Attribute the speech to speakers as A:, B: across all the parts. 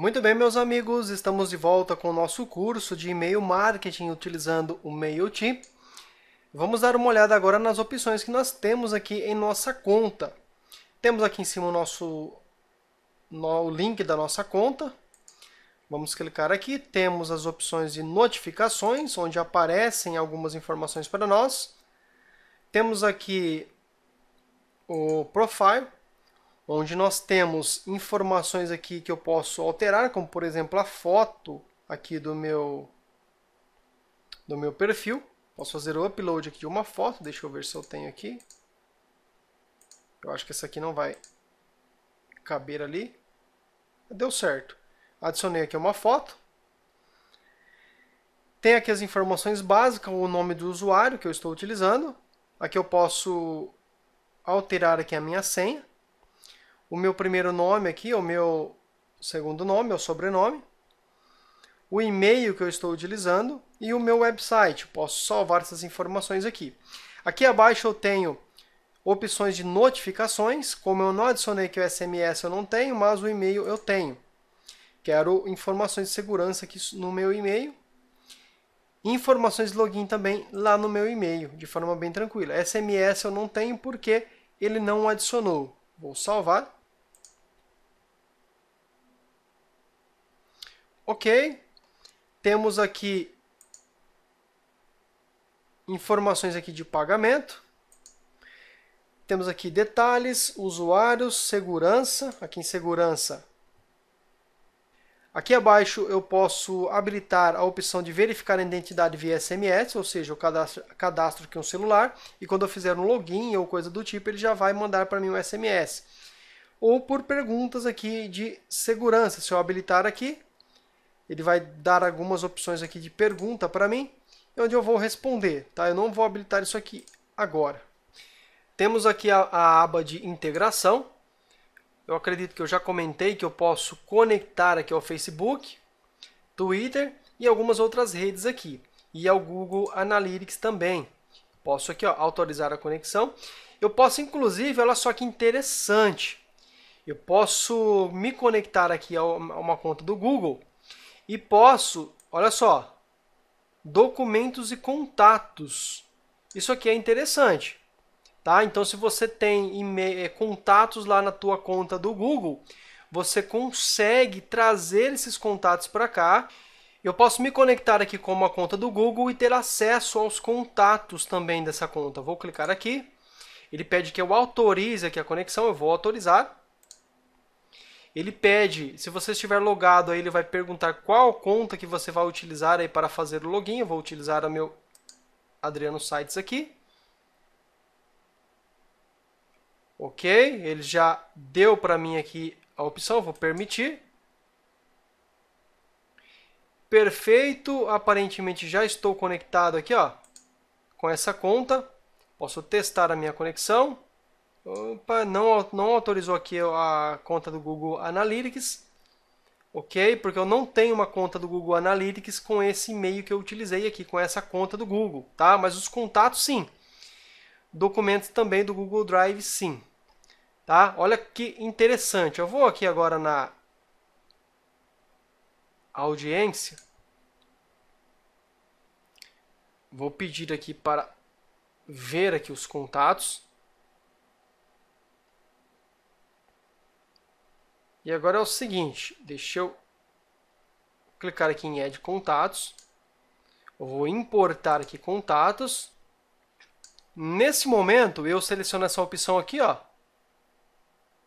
A: Muito bem, meus amigos, estamos de volta com o nosso curso de e-mail marketing utilizando o MailChimp. Vamos dar uma olhada agora nas opções que nós temos aqui em nossa conta. Temos aqui em cima o nosso o link da nossa conta. Vamos clicar aqui, temos as opções de notificações, onde aparecem algumas informações para nós. Temos aqui o profile, onde nós temos informações aqui que eu posso alterar, como por exemplo a foto aqui do meu, do meu perfil. Posso fazer o upload aqui de uma foto, deixa eu ver se eu tenho aqui. Eu acho que essa aqui não vai caber ali. Deu certo. Adicionei aqui uma foto. Tem aqui as informações básicas, o nome do usuário que eu estou utilizando. Aqui eu posso alterar aqui a minha senha o meu primeiro nome aqui, o meu segundo nome, é o sobrenome, o e-mail que eu estou utilizando e o meu website. posso salvar essas informações aqui. Aqui abaixo eu tenho opções de notificações, como eu não adicionei que o SMS eu não tenho, mas o e-mail eu tenho. Quero informações de segurança aqui no meu e-mail. Informações de login também lá no meu e-mail, de forma bem tranquila. SMS eu não tenho porque ele não adicionou. Vou salvar. Ok. Temos aqui informações aqui de pagamento. Temos aqui detalhes, usuários, segurança. Aqui em segurança. Aqui abaixo eu posso habilitar a opção de verificar a identidade via SMS, ou seja, eu cadastro, cadastro aqui um celular e quando eu fizer um login ou coisa do tipo, ele já vai mandar para mim um SMS. Ou por perguntas aqui de segurança. Se eu habilitar aqui, ele vai dar algumas opções aqui de pergunta para mim, onde eu vou responder, tá? Eu não vou habilitar isso aqui agora. Temos aqui a, a aba de integração. Eu acredito que eu já comentei que eu posso conectar aqui ao Facebook, Twitter e algumas outras redes aqui. E ao Google Analytics também. Posso aqui ó, autorizar a conexão. Eu posso, inclusive, olha só que interessante. Eu posso me conectar aqui a uma conta do Google e posso, olha só, documentos e contatos. Isso aqui é interessante. Tá? Então, se você tem é, contatos lá na tua conta do Google, você consegue trazer esses contatos para cá. Eu posso me conectar aqui com uma conta do Google e ter acesso aos contatos também dessa conta. Vou clicar aqui. Ele pede que eu autorize aqui a conexão, eu vou autorizar. Ele pede, se você estiver logado, aí ele vai perguntar qual conta que você vai utilizar aí para fazer o login. Eu vou utilizar a meu Adriano Sites aqui. Ok, ele já deu para mim aqui a opção, vou permitir. Perfeito, aparentemente já estou conectado aqui ó, com essa conta. Posso testar a minha conexão. Opa, não, não autorizou aqui a conta do Google Analytics. Ok? Porque eu não tenho uma conta do Google Analytics com esse e-mail que eu utilizei aqui, com essa conta do Google, tá? Mas os contatos sim. Documentos também do Google Drive sim. Tá? Olha que interessante. Eu vou aqui agora na audiência. Vou pedir aqui para ver aqui os contatos. E agora é o seguinte, deixa eu clicar aqui em Add Contatos. Eu vou importar aqui contatos. Nesse momento, eu seleciono essa opção aqui, ó,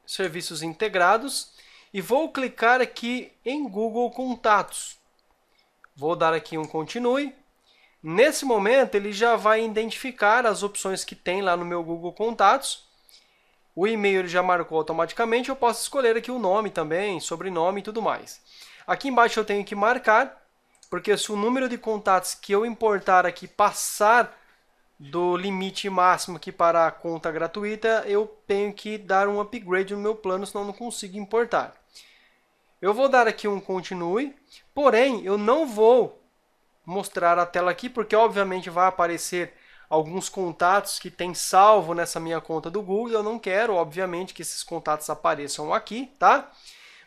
A: Serviços Integrados, e vou clicar aqui em Google Contatos. Vou dar aqui um Continue. Nesse momento, ele já vai identificar as opções que tem lá no meu Google Contatos o e-mail ele já marcou automaticamente, eu posso escolher aqui o nome também, sobrenome e tudo mais. Aqui embaixo eu tenho que marcar, porque se o número de contatos que eu importar aqui passar do limite máximo aqui para a conta gratuita, eu tenho que dar um upgrade no meu plano, senão não consigo importar. Eu vou dar aqui um continue, porém eu não vou mostrar a tela aqui, porque obviamente vai aparecer alguns contatos que tem salvo nessa minha conta do Google. Eu não quero, obviamente, que esses contatos apareçam aqui, tá?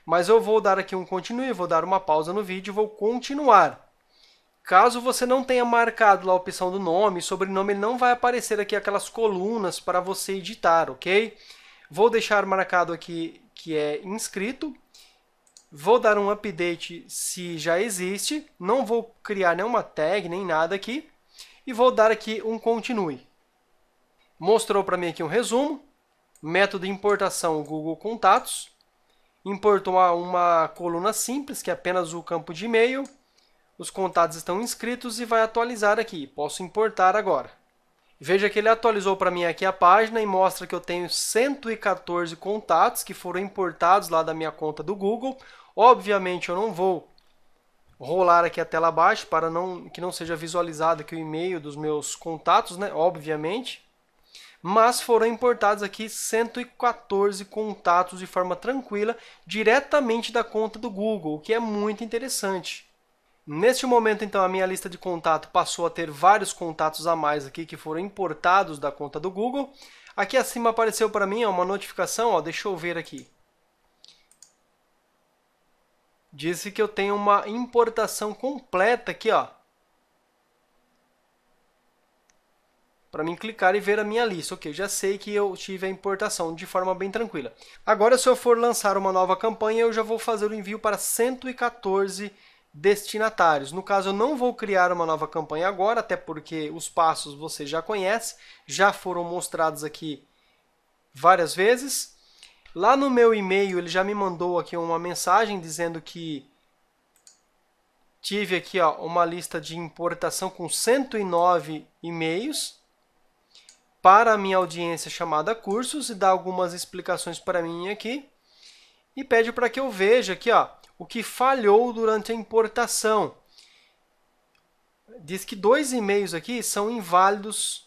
A: Mas eu vou dar aqui um continue, vou dar uma pausa no vídeo e vou continuar. Caso você não tenha marcado lá a opção do nome, sobrenome, ele não vai aparecer aqui aquelas colunas para você editar, ok? Vou deixar marcado aqui que é inscrito. Vou dar um update se já existe. Não vou criar nenhuma tag nem nada aqui e vou dar aqui um continue. Mostrou para mim aqui um resumo, método de importação Google Contatos, importou uma, uma coluna simples, que é apenas o campo de e-mail, os contatos estão inscritos e vai atualizar aqui, posso importar agora. Veja que ele atualizou para mim aqui a página e mostra que eu tenho 114 contatos que foram importados lá da minha conta do Google. Obviamente eu não vou rolar aqui a tela abaixo para não, que não seja visualizado aqui o e-mail dos meus contatos, né? obviamente. Mas foram importados aqui 114 contatos de forma tranquila, diretamente da conta do Google, o que é muito interessante. Neste momento, então, a minha lista de contato passou a ter vários contatos a mais aqui que foram importados da conta do Google. Aqui acima apareceu para mim ó, uma notificação, ó, deixa eu ver aqui disse que eu tenho uma importação completa aqui, ó. Para mim clicar e ver a minha lista. Ok, já sei que eu tive a importação de forma bem tranquila. Agora, se eu for lançar uma nova campanha, eu já vou fazer o envio para 114 destinatários. No caso, eu não vou criar uma nova campanha agora, até porque os passos você já conhece, já foram mostrados aqui várias vezes Lá no meu e-mail, ele já me mandou aqui uma mensagem dizendo que tive aqui ó, uma lista de importação com 109 e-mails para a minha audiência chamada cursos e dá algumas explicações para mim aqui e pede para que eu veja aqui ó, o que falhou durante a importação. Diz que dois e-mails aqui são inválidos,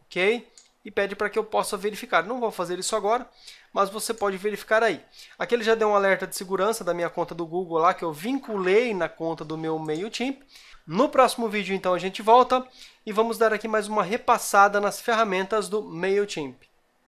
A: ok? e pede para que eu possa verificar. Não vou fazer isso agora, mas você pode verificar aí. Aqui ele já deu um alerta de segurança da minha conta do Google lá, que eu vinculei na conta do meu MailChimp. No próximo vídeo, então, a gente volta e vamos dar aqui mais uma repassada nas ferramentas do MailChimp.